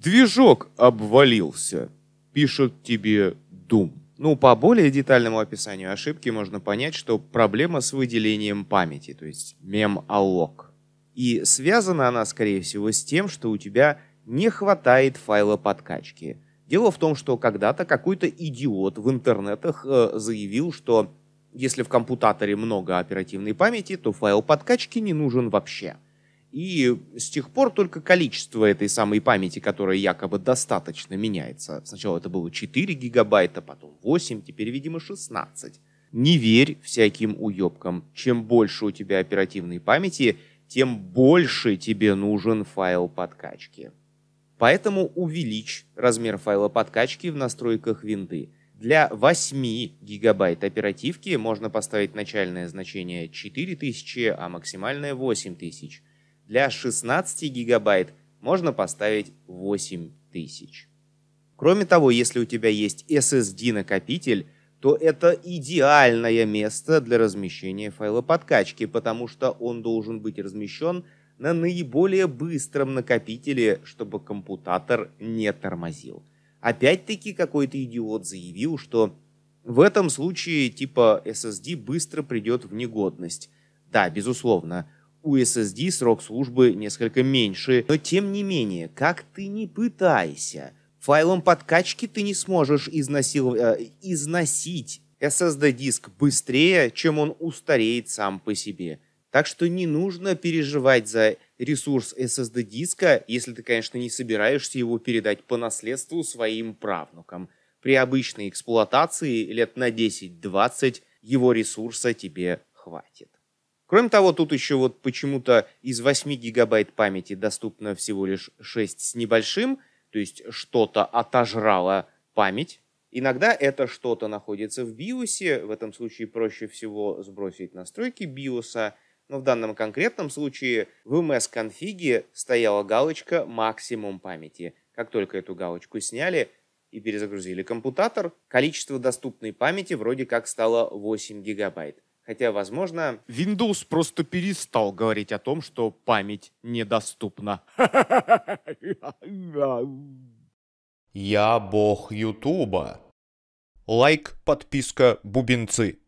Движок обвалился, пишут тебе Doom. Ну, по более детальному описанию ошибки можно понять, что проблема с выделением памяти, то есть мем-аллок. И связана она, скорее всего, с тем, что у тебя не хватает файла подкачки. Дело в том, что когда-то какой-то идиот в интернетах э, заявил, что если в компьютере много оперативной памяти, то файл подкачки не нужен вообще – и с тех пор только количество этой самой памяти, которая якобы достаточно меняется. Сначала это было 4 гигабайта, потом 8, теперь, видимо, 16. Не верь всяким уебкам. Чем больше у тебя оперативной памяти, тем больше тебе нужен файл подкачки. Поэтому увеличь размер файла подкачки в настройках винды. Для 8 гигабайт оперативки можно поставить начальное значение 4000, а максимальное 8000. Для 16 гигабайт можно поставить 8000. Кроме того, если у тебя есть SSD-накопитель, то это идеальное место для размещения файла подкачки, потому что он должен быть размещен на наиболее быстром накопителе, чтобы компьютер не тормозил. Опять-таки какой-то идиот заявил, что в этом случае типа SSD быстро придет в негодность. Да, безусловно, у SSD срок службы несколько меньше, но тем не менее, как ты не пытайся, файлом подкачки ты не сможешь износил, э, износить SSD-диск быстрее, чем он устареет сам по себе. Так что не нужно переживать за ресурс SSD-диска, если ты, конечно, не собираешься его передать по наследству своим правнукам. При обычной эксплуатации лет на 10-20 его ресурса тебе хватит. Кроме того, тут еще вот почему-то из 8 гигабайт памяти доступно всего лишь 6 с небольшим, то есть что-то отожрало память. Иногда это что-то находится в биосе, в этом случае проще всего сбросить настройки биоса, но в данном конкретном случае в MS-конфиге стояла галочка «максимум памяти». Как только эту галочку сняли и перезагрузили компьютер, количество доступной памяти вроде как стало 8 гигабайт. Хотя, возможно... Windows просто перестал говорить о том, что память недоступна. Я бог Ютуба. Лайк, подписка, бубенцы.